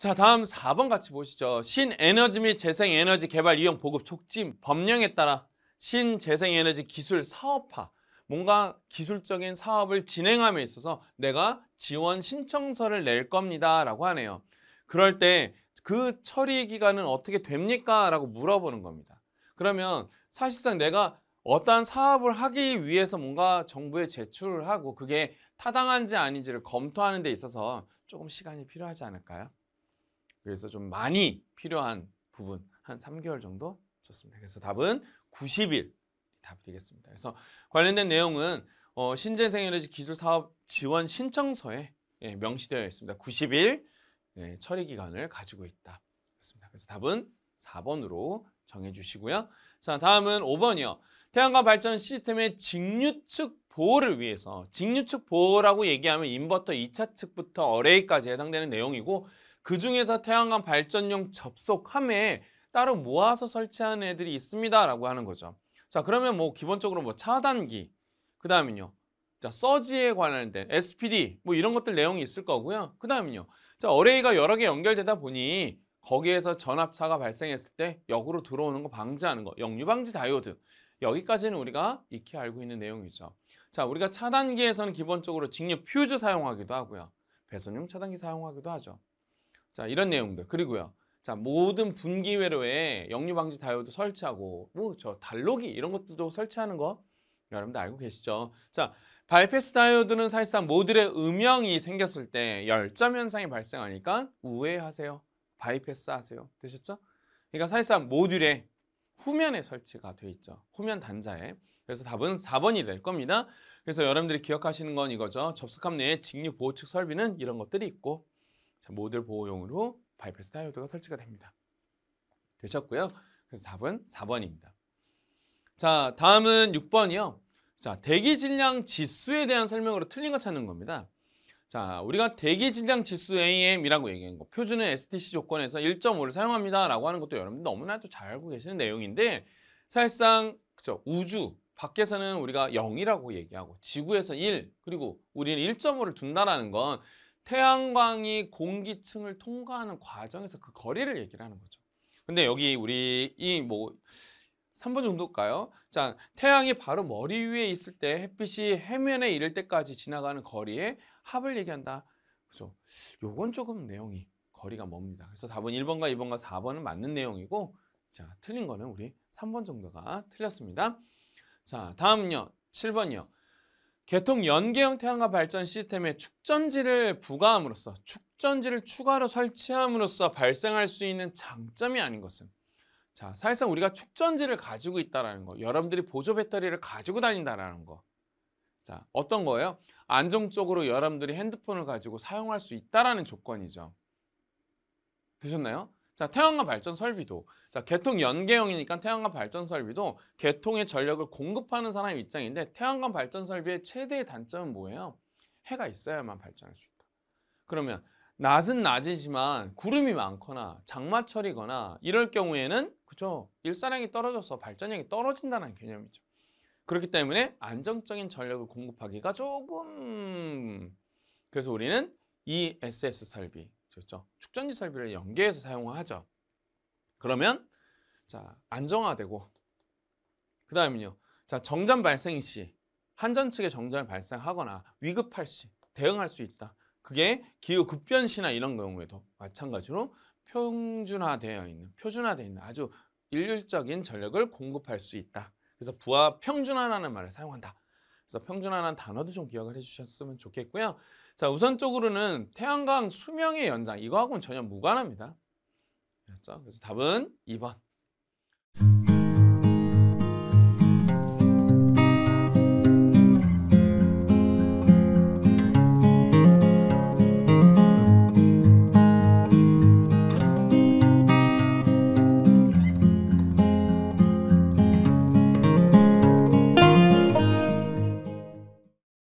자 다음 4번 같이 보시죠. 신에너지 및 재생에너지 개발 이용 보급 촉진 법령에 따라 신재생에너지 기술 사업화 뭔가 기술적인 사업을 진행함에 있어서 내가 지원 신청서를 낼 겁니다 라고 하네요. 그럴 때 그 처리 기간은 어떻게 됩니까? 라고 물어보는 겁니다. 그러면 사실상 내가 어떠한 사업을 하기 위해서 뭔가 정부에 제출을 하고 그게 타당한지 아닌지를 검토하는 데 있어서 조금 시간이 필요하지 않을까요? 그래서 좀 많이 필요한 부분 한 3개월 정도 좋습니다. 그래서 답은 90일 답이 되겠습니다. 그래서 관련된 내용은 어, 신재생에너지 기술 사업 지원 신청서에 예, 명시되어 있습니다. 90일 예, 처리 기간을 가지고 있다. 그렇습니다. 그래서 답은 4번으로 정해주시고요. 자, 다음은 5번이요. 태양광 발전 시스템의 직류측 보호를 위해서 직류측 보호라고 얘기하면 인버터 2차측부터 어레이까지 해당되는 내용이고 그중에서 태양광 발전용 접속함에 따로 모아서 설치하는 애들이 있습니다 라고 하는 거죠 자 그러면 뭐 기본적으로 뭐 차단기 그 다음은요 자 서지에 관련된 SPD 뭐 이런 것들 내용이 있을 거고요 그 다음은요 자 어레이가 여러 개 연결되다 보니 거기에서 전압차가 발생했을 때 역으로 들어오는 거 방지하는 거 역류 방지 다이오드 여기까지는 우리가 익히 알고 있는 내용이죠 자 우리가 차단기에서는 기본적으로 직류 퓨즈 사용하기도 하고요 배선용 차단기 사용하기도 하죠 자, 이런 내용들. 그리고요. 자, 모든 분기 회로에 역류 방지 다이오드 설치하고 뭐 저 달로기 이런 것들도 설치하는 거 여러분들 알고 계시죠? 자, 바이패스 다이오드는 사실상 모듈의 음영이 생겼을 때 열점 현상이 발생하니까 우회하세요. 바이패스 하세요. 되셨죠? 그러니까 사실상 모듈의 후면에 설치가 돼 있죠. 후면 단자에. 그래서 답은 4번이 될 겁니다. 그래서 여러분들이 기억하시는 건 이거죠. 접속함 내에 직류 보호측 설비는 이런 것들이 있고 자, 모델 보호용으로 바이패스 다이오드가 설치가 됩니다. 되셨고요. 그래서 답은 4번입니다. 자, 다음은 6번이요. 자, 대기 질량 지수에 대한 설명으로 틀린 거 찾는 겁니다. 자, 우리가 대기 질량 지수 AM이라고 얘기한 거, 표준은 STC 조건에서 1.5를 사용합니다라고 하는 것도 여러분들 너무나도 잘 알고 계시는 내용인데 사실상 그죠 우주 밖에서는 우리가 0이라고 얘기하고 지구에서 1 그리고 우리는 1.5를 둔다라는 건 태양광이 공기층을 통과하는 과정에서 그 거리를 얘기를 하는 거죠. 근데 여기 우리 이뭐 3번 정도일까요? 자, 태양이 바로 머리 위에 있을 때 햇빛이 해면에 이를 때까지 지나가는 거리의 합을 얘기한다. 그죠? 요건 조금 내용이 거리가 멉니다. 그래서 답은 1번과 2번과 4번은 맞는 내용이고 자, 틀린 거는 우리 3번 정도가 틀렸습니다. 자, 다음요. 7번이요. 개통 연계 형태 양화 발전 시스템에 축전지를 부과함으로써 축전지를 추가로 설치함으로써 발생할 수 있는 장점이 아닌 것은 자 사실상 우리가 축전지를 가지고 있다라는 거 여러분들이 보조 배터리를 가지고 다닌다라는 거자 어떤 거예요? 안정적으로 여러분들이 핸드폰을 가지고 사용할 수 있다라는 조건이죠 드셨나요 자, 태양광 발전 설비도 자, 개통 연계형이니까 태양광 발전 설비도 개통의 전력을 공급하는 사람 입장인데 태양광 발전 설비의 최대의 단점은 뭐예요? 해가 있어야만 발전할 수 있다. 그러면 낮은 낮이지만 구름이 많거나 장마철이거나 이럴 경우에는 그쵸일사량이 떨어져서 발전량이 떨어진다는 개념이죠. 그렇기 때문에 안정적인 전력을 공급하기가 조금 그래서 우리는 이 s s 설비 그렇죠? 축전지 설비를 연계해서 사용하죠. 그러면 자 안정화되고 그 다음은요. 자 정전 발생 시 한전 측의 정전을 발생하거나 위급할 시 대응할 수 있다. 그게 기후 급변시나 이런 경우에도 마찬가지로 평준화되어 있는 표준화되어 있는 아주 일률적인 전력을 공급할 수 있다. 그래서 부하 평준화라는 말을 사용한다. 그래서 평준화라는 단어도 좀 기억을 해주셨으면 좋겠고요. 자, 우선적으로는 태양광 수명의 연장 이거하고는 전혀 무관합니다. 그렇죠? 그래서 답은 2번.